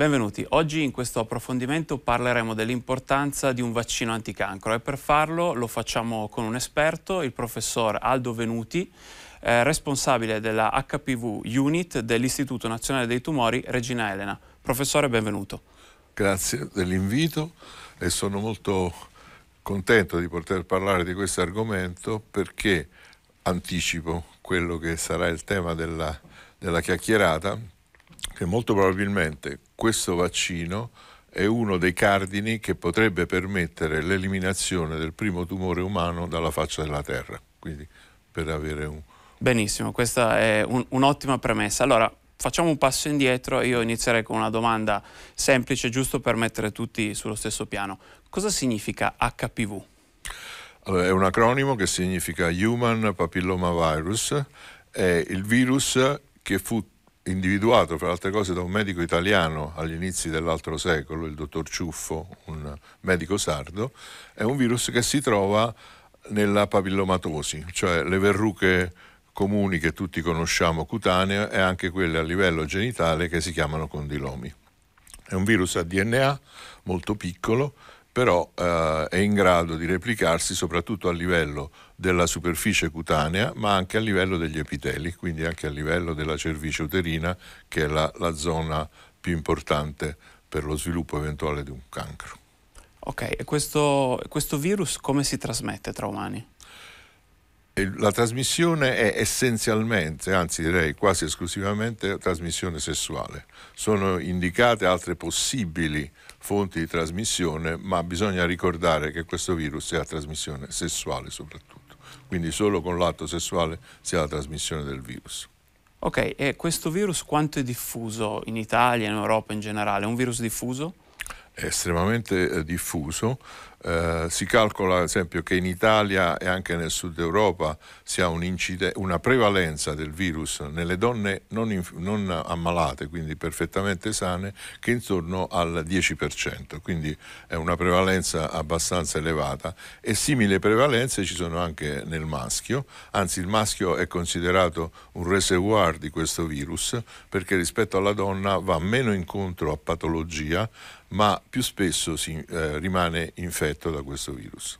Benvenuti, oggi in questo approfondimento parleremo dell'importanza di un vaccino anticancro e per farlo lo facciamo con un esperto, il professor Aldo Venuti, eh, responsabile della HPV Unit dell'Istituto Nazionale dei Tumori Regina Elena. Professore, benvenuto. Grazie dell'invito e sono molto contento di poter parlare di questo argomento perché anticipo quello che sarà il tema della, della chiacchierata che molto probabilmente questo vaccino è uno dei cardini che potrebbe permettere l'eliminazione del primo tumore umano dalla faccia della Terra. Quindi per avere un... Benissimo, questa è un, un'ottima premessa. Allora, facciamo un passo indietro io inizierei con una domanda semplice, giusto per mettere tutti sullo stesso piano. Cosa significa HPV? Allora, è un acronimo che significa Human Papillomavirus, è il virus che fu individuato fra altre cose da un medico italiano agli inizi dell'altro secolo, il dottor Ciuffo, un medico sardo, è un virus che si trova nella papillomatosi, cioè le verruche comuni che tutti conosciamo cutanee e anche quelle a livello genitale che si chiamano condilomi. È un virus a DNA molto piccolo però eh, è in grado di replicarsi soprattutto a livello della superficie cutanea, ma anche a livello degli epiteli, quindi anche a livello della cervice uterina, che è la, la zona più importante per lo sviluppo eventuale di un cancro. Ok, e questo, questo virus come si trasmette tra umani? la trasmissione è essenzialmente, anzi direi quasi esclusivamente, trasmissione sessuale. Sono indicate altre possibili fonti di trasmissione, ma bisogna ricordare che questo virus è a trasmissione sessuale soprattutto. Quindi solo con l'atto sessuale si ha la trasmissione del virus. Ok, e questo virus quanto è diffuso in Italia, in Europa in generale? È un virus diffuso? È estremamente eh, diffuso. Eh, si calcola ad esempio che in Italia e anche nel sud Europa si ha un incide- una prevalenza del virus nelle donne non, inf- non, ammalate, quindi perfettamente sane, che è intorno al 10%, quindi è una prevalenza abbastanza elevata e simili prevalenze ci sono anche nel maschio, anzi il maschio è considerato un reservoir di questo virus perché rispetto alla donna va meno incontro a patologia ma più spesso si, eh, rimane infetto affetto da questo virus.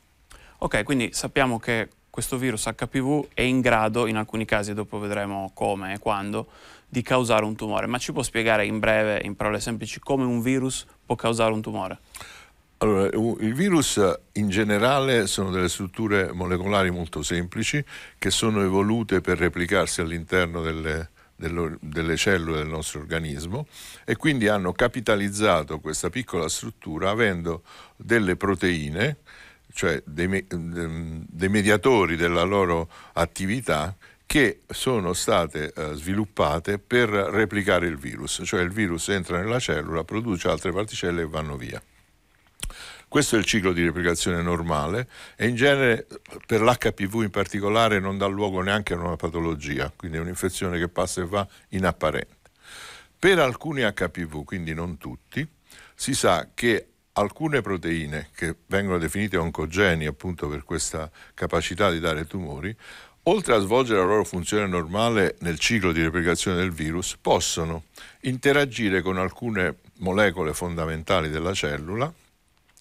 Ok, quindi sappiamo che questo virus HPV è in grado, in alcuni casi dopo vedremo come e quando, di causare un tumore. Ma ci può spiegare in breve, in parole semplici, come un virus può causare un tumore? Allora, il virus in generale sono delle strutture molecolari molto semplici che sono evolute per replicarsi all'interno delle, delle cellule del nostro organismo e quindi hanno capitalizzato questa piccola struttura avendo delle proteine, cioè dei, ehm, dei mediatori della loro attività che sono state eh, sviluppate per replicare il virus, cioè il virus entra nella cellula, produce altre particelle e vanno via. Questo è il ciclo di replicazione normale e in genere per l'HPV in particolare non dà luogo neanche a una patologia, quindi è un'infezione che passa e va in apparente. Per alcuni HPV, quindi non tutti, si sa che alcune proteine che vengono definite oncogeni appunto per questa capacità di dare tumori, oltre a svolgere la loro funzione normale nel ciclo di replicazione del virus, possono interagire con alcune molecole fondamentali della cellula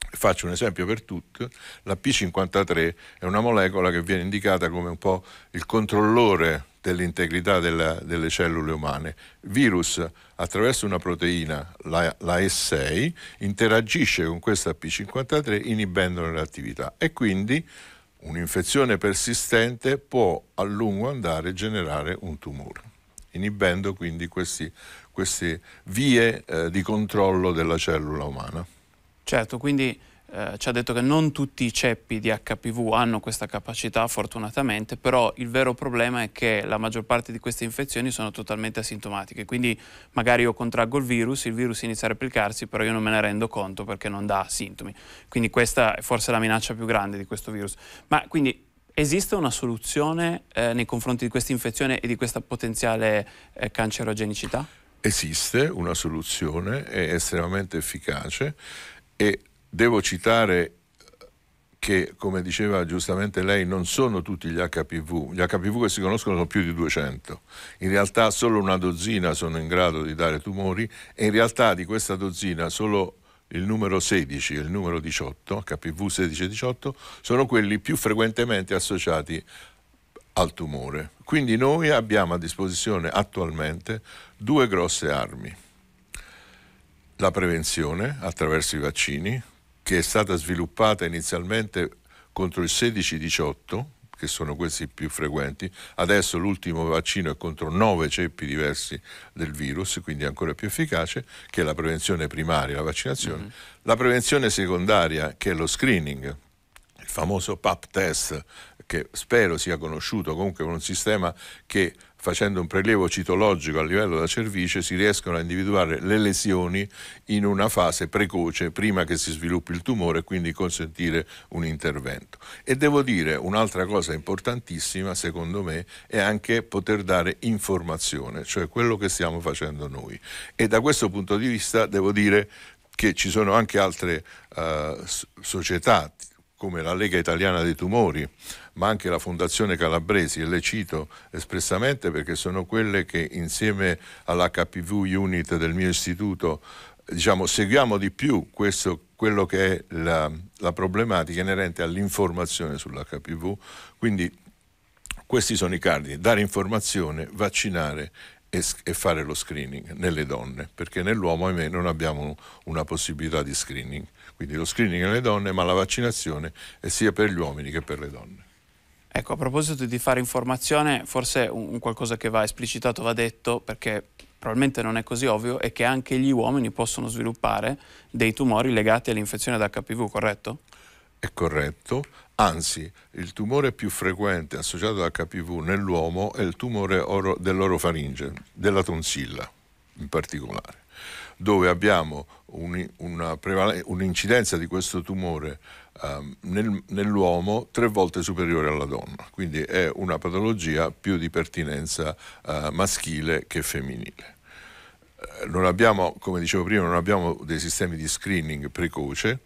Faccio un esempio per tutti, la P53 è una molecola che viene indicata come un po' il controllore dell'integrità della, delle cellule umane. Il Virus attraverso una proteina, la, la E6, interagisce con questa P53 inibendone l'attività e quindi un'infezione persistente può a lungo andare generare un tumore, inibendo quindi queste vie eh, di controllo della cellula umana. Certo, quindi eh, ci ha detto che non tutti i ceppi di HPV hanno questa capacità fortunatamente, però il vero problema è che la maggior parte di queste infezioni sono totalmente asintomatiche, quindi magari io contraggo il virus, il virus inizia a replicarsi, però io non me ne rendo conto perché non dà sintomi. Quindi questa è forse la minaccia più grande di questo virus. Ma quindi esiste una soluzione eh, nei confronti di questa infezione e di questa potenziale eh, cancerogenicità? Esiste una soluzione, è estremamente efficace e devo citare che, come diceva giustamente lei, non sono tutti gli HPV. Gli HPV che si conoscono sono più di 200. In realtà solo una dozzina sono in grado di dare tumori e in realtà di questa dozzina solo il numero 16 e il numero 18, HPV 16 e 18, sono quelli più frequentemente associati al tumore. Quindi noi abbiamo a disposizione attualmente due grosse armi la prevenzione attraverso i vaccini, che è stata sviluppata inizialmente contro il 16-18, che sono questi più frequenti, adesso l'ultimo vaccino è contro nove ceppi diversi del virus, quindi è ancora più efficace, che è la prevenzione primaria, la vaccinazione, mm-hmm. la prevenzione secondaria, che è lo screening, il famoso PAP test, che spero sia conosciuto comunque è un sistema che facendo un prelievo citologico a livello della cervice, si riescono a individuare le lesioni in una fase precoce, prima che si sviluppi il tumore, e quindi consentire un intervento. E devo dire un'altra cosa importantissima, secondo me, è anche poter dare informazione, cioè quello che stiamo facendo noi. E da questo punto di vista devo dire che ci sono anche altre uh, società come la Lega Italiana dei Tumori, ma anche la Fondazione Calabresi, e le cito espressamente perché sono quelle che insieme all'HPV Unit del mio istituto diciamo, seguiamo di più questo, quello che è la, la problematica inerente all'informazione sull'HPV. Quindi questi sono i cardini, dare informazione, vaccinare e, e, fare lo screening nelle donne, perché nell'uomo ahimè non abbiamo una possibilità di screening. Quindi lo screening alle donne, ma la vaccinazione è sia per gli uomini che per le donne. Ecco, a proposito di fare informazione, forse un qualcosa che va esplicitato, va detto, perché probabilmente non è così ovvio, è che anche gli uomini possono sviluppare dei tumori legati all'infezione da HPV, corretto? È corretto, anzi il tumore più frequente associato ad HPV nell'uomo è il tumore oro, dell'orofaringe, della tonsilla in particolare dove abbiamo un, una prevale, un'incidenza di questo tumore um, nel, nell'uomo tre volte superiore alla donna, quindi è una patologia più di pertinenza uh, maschile che femminile. Eh, non abbiamo, come dicevo prima, non abbiamo dei sistemi di screening precoce,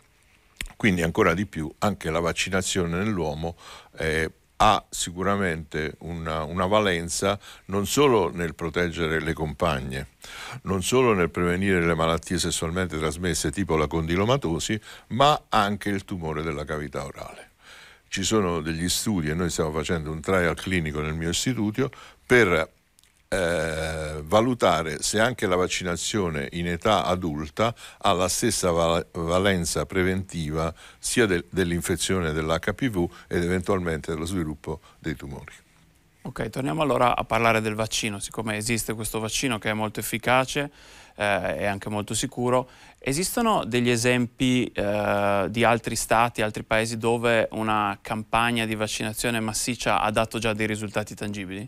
quindi ancora di più anche la vaccinazione nell'uomo è ha sicuramente una, una, valenza non solo nel proteggere le compagne, non solo nel prevenire le malattie sessualmente trasmesse tipo la condilomatosi, ma anche il tumore della cavità orale. Ci sono degli studi e noi stiamo facendo un trial clinico nel mio istituto per eh, valutare se anche la vaccinazione in età adulta ha la stessa val- valenza preventiva sia de- dell'infezione dell'HPV ed eventualmente dello sviluppo dei tumori. Ok, torniamo allora a parlare del vaccino, siccome esiste questo vaccino che è molto efficace eh, anche molto sicuro, esistono degli esempi eh, di altri stati, altri paesi dove una campagna di vaccinazione massiccia ha dato già dei risultati tangibili?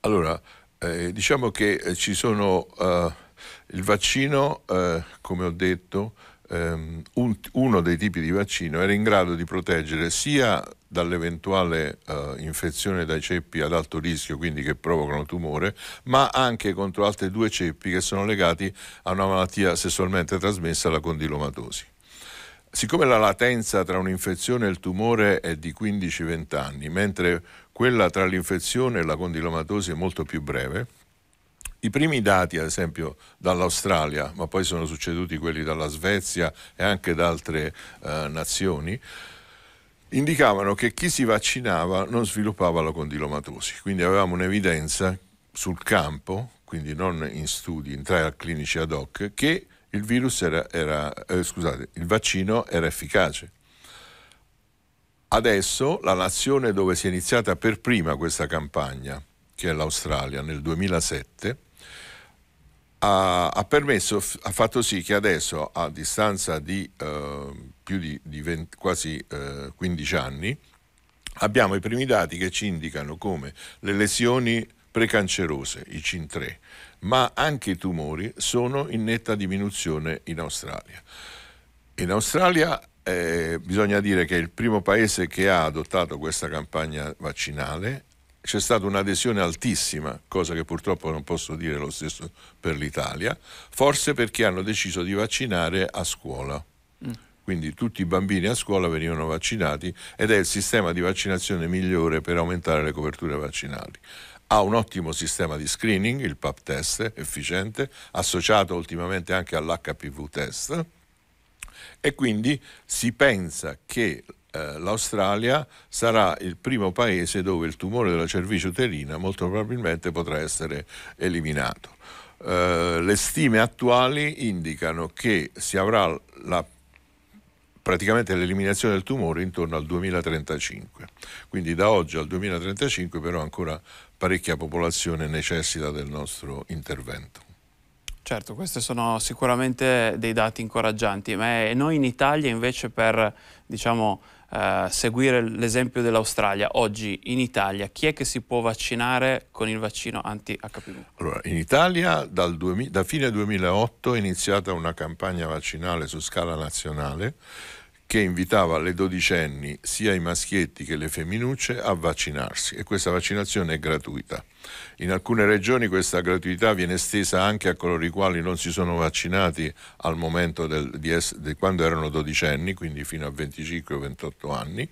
Allora, eh, diciamo che eh, ci sono eh, il vaccino, eh, come ho detto, ehm, un, uno dei tipi di vaccino era in grado di proteggere sia dall'eventuale uh, infezione dai ceppi ad alto rischio, quindi che provocano tumore, ma anche contro altri due ceppi che sono legati a una malattia sessualmente trasmessa, la condilomatosi. Siccome la latenza tra un'infezione e il tumore è di 15-20 anni, mentre quella tra l'infezione e la condilomatosi è molto più breve, i primi dati, ad esempio, dall'Australia, ma poi sono succeduti quelli dalla Svezia e anche da altre eh, nazioni, indicavano che chi si vaccinava non sviluppava la condilomatosi. Quindi avevamo un'evidenza sul campo, quindi non in studi, in trial clinici ad hoc, che il virus era, era eh, scusate, il vaccino era efficace. Adesso la nazione dove si è iniziata per prima questa campagna, che è l'Australia, nel 2007, ha, ha permesso, ha fatto sì che adesso, a distanza di eh, più di, di 20, quasi eh, 15 anni, abbiamo i primi dati che ci indicano come le lesioni precancerose, i CIN3, ma anche i tumori sono in netta diminuzione in Australia. In Australia eh, bisogna dire che è il primo paese che ha adottato questa campagna vaccinale, c'è stata un'adesione altissima, cosa che purtroppo non posso dire lo stesso per l'Italia, forse perché hanno deciso di vaccinare a scuola. Quindi tutti i bambini a scuola venivano vaccinati ed è il sistema di vaccinazione migliore per aumentare le coperture vaccinali ha un ottimo sistema di screening, il PAP test efficiente, associato ultimamente anche all'HPV test e quindi si pensa che eh, l'Australia sarà il primo paese dove il tumore della cervice uterina molto probabilmente potrà essere eliminato. Eh, le stime attuali indicano che si avrà la praticamente l'eliminazione del tumore intorno al 2035. Quindi da oggi al 2035 però ancora parecchia popolazione necessita del nostro intervento. Certo, questi sono sicuramente dei dati incoraggianti, ma noi in Italia invece per diciamo, eh, seguire l'esempio dell'Australia, oggi in Italia chi è che si può vaccinare con il vaccino anti-HPV? Allora, in Italia dal 2000, da fine 2008 è iniziata una campagna vaccinale su scala nazionale che invitava le dodicenni, sia i maschietti che le femminucce, a vaccinarsi e questa vaccinazione è gratuita. In alcune regioni questa gratuità viene estesa anche a coloro i quali non si sono vaccinati al momento del, di, di, quando erano dodicenni, quindi fino a 25 o 28 anni,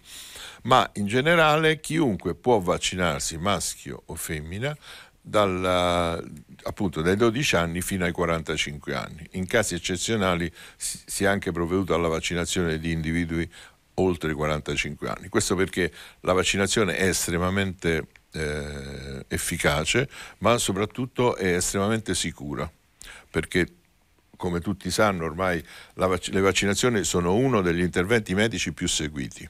ma in generale chiunque può vaccinarsi, maschio o femmina, dalla, eh, appunto dai 12 anni fino ai 45 anni. In casi eccezionali si è anche provveduto alla vaccinazione di individui oltre i 45 anni. Questo perché la vaccinazione è estremamente eh, efficace, ma soprattutto è estremamente sicura, perché come tutti sanno ormai vac- le vaccinazioni sono uno degli interventi medici più seguiti,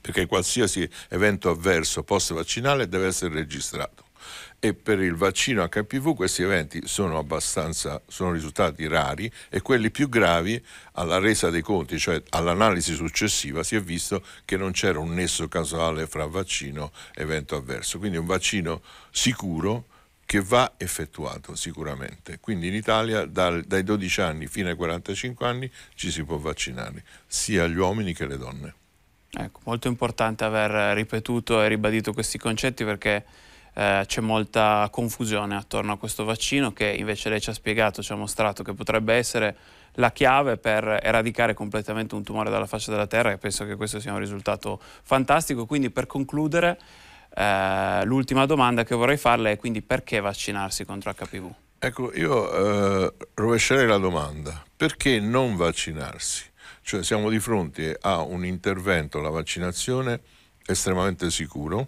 perché qualsiasi evento avverso post vaccinale deve essere registrato e per il vaccino HPV questi eventi sono abbastanza sono risultati rari e quelli più gravi alla resa dei conti, cioè all'analisi successiva, si è visto che non c'era un nesso casuale fra vaccino e evento avverso. Quindi un vaccino sicuro che va effettuato sicuramente. Quindi in Italia dal, dai 12 anni fino ai 45 anni ci si può vaccinare, sia gli uomini che le donne. Ecco, molto importante aver ripetuto e ribadito questi concetti perché eh, c'è molta confusione attorno a questo vaccino che invece lei ci ha spiegato, ci ha mostrato che potrebbe essere la chiave per eradicare completamente un tumore dalla faccia della terra e penso che questo sia un risultato fantastico. Quindi per concludere eh, l'ultima domanda che vorrei farle è quindi perché vaccinarsi contro HPV? Ecco, io eh, rovescerei la domanda, perché non vaccinarsi? Cioè siamo di fronte a un intervento, la vaccinazione, estremamente sicuro,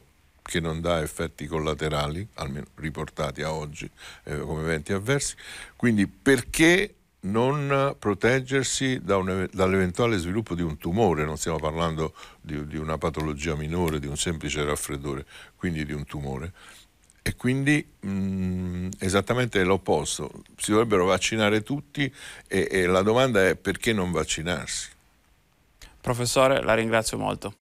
che non dà effetti collaterali, almeno riportati a oggi eh, come eventi avversi. Quindi perché non proteggersi da un, dall'eventuale sviluppo di un tumore, non stiamo parlando di, di, una patologia minore, di un semplice raffreddore, quindi di un tumore. E quindi mh, mm, esattamente l'opposto, si dovrebbero vaccinare tutti e, e la domanda è perché non vaccinarsi? Professore, la ringrazio molto.